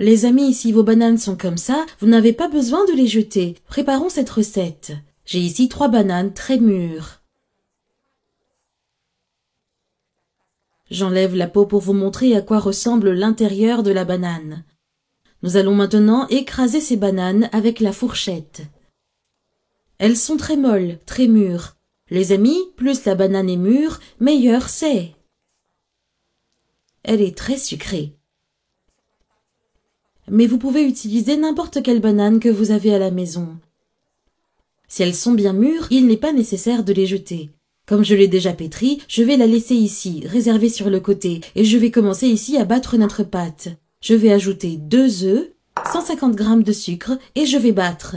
Les amis, si vos bananes sont comme ça, vous n'avez pas besoin de les jeter. Préparons cette recette. J'ai ici trois bananes très mûres. J'enlève la peau pour vous montrer à quoi ressemble l'intérieur de la banane. Nous allons maintenant écraser ces bananes avec la fourchette. Elles sont très molles, très mûres. Les amis, plus la banane est mûre, meilleure c'est. Elle est très sucrée mais vous pouvez utiliser n'importe quelle banane que vous avez à la maison. Si elles sont bien mûres, il n'est pas nécessaire de les jeter. Comme je l'ai déjà pétrie, je vais la laisser ici, réservée sur le côté, et je vais commencer ici à battre notre pâte. Je vais ajouter deux œufs, 150 g de sucre, et je vais battre.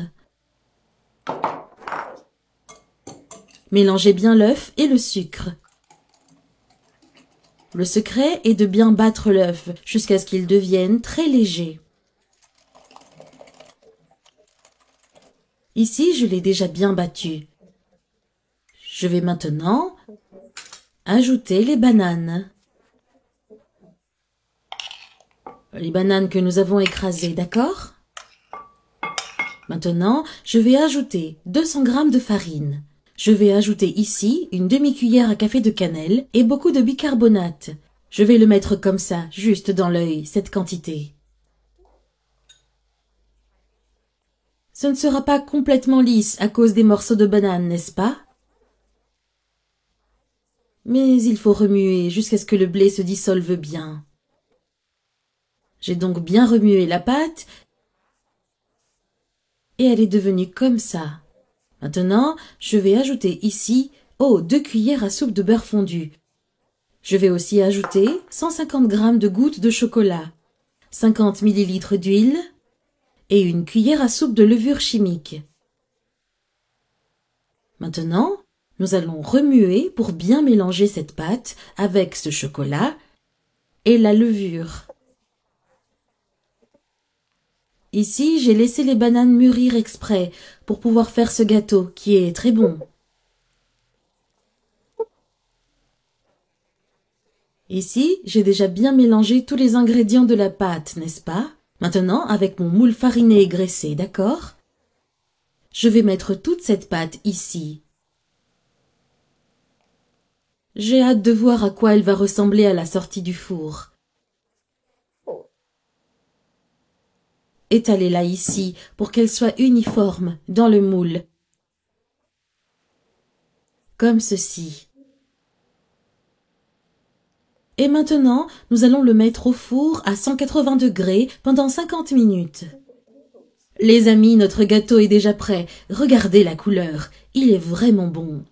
Mélangez bien l'œuf et le sucre. Le secret est de bien battre l'œuf jusqu'à ce qu'il devienne très léger. Ici, je l'ai déjà bien battu. Je vais maintenant ajouter les bananes. Les bananes que nous avons écrasées, d'accord Maintenant, je vais ajouter 200 g de farine. Je vais ajouter ici une demi-cuillère à café de cannelle et beaucoup de bicarbonate. Je vais le mettre comme ça, juste dans l'œil, cette quantité. Ce ne sera pas complètement lisse à cause des morceaux de banane, n'est-ce pas Mais il faut remuer jusqu'à ce que le blé se dissolve bien. J'ai donc bien remué la pâte et elle est devenue comme ça. Maintenant, je vais ajouter ici, oh, deux cuillères à soupe de beurre fondu. Je vais aussi ajouter 150 g de gouttes de chocolat, 50 ml d'huile, et une cuillère à soupe de levure chimique. Maintenant, nous allons remuer pour bien mélanger cette pâte avec ce chocolat et la levure. Ici, j'ai laissé les bananes mûrir exprès pour pouvoir faire ce gâteau qui est très bon. Ici, j'ai déjà bien mélangé tous les ingrédients de la pâte, n'est-ce pas Maintenant, avec mon moule fariné et graissé, d'accord Je vais mettre toute cette pâte ici. J'ai hâte de voir à quoi elle va ressembler à la sortie du four. Étalez-la ici pour qu'elle soit uniforme dans le moule. Comme ceci. Et maintenant, nous allons le mettre au four à 180 degrés pendant 50 minutes. Les amis, notre gâteau est déjà prêt. Regardez la couleur. Il est vraiment bon.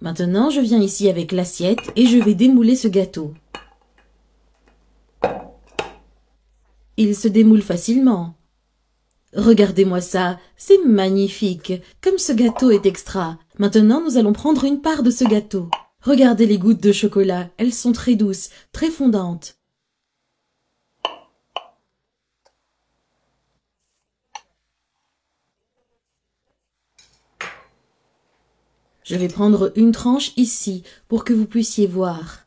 Maintenant, je viens ici avec l'assiette et je vais démouler ce gâteau. Il se démoule facilement. Regardez-moi ça, c'est magnifique. Comme ce gâteau est extra. Maintenant, nous allons prendre une part de ce gâteau. Regardez les gouttes de chocolat, elles sont très douces, très fondantes. Je vais prendre une tranche ici pour que vous puissiez voir.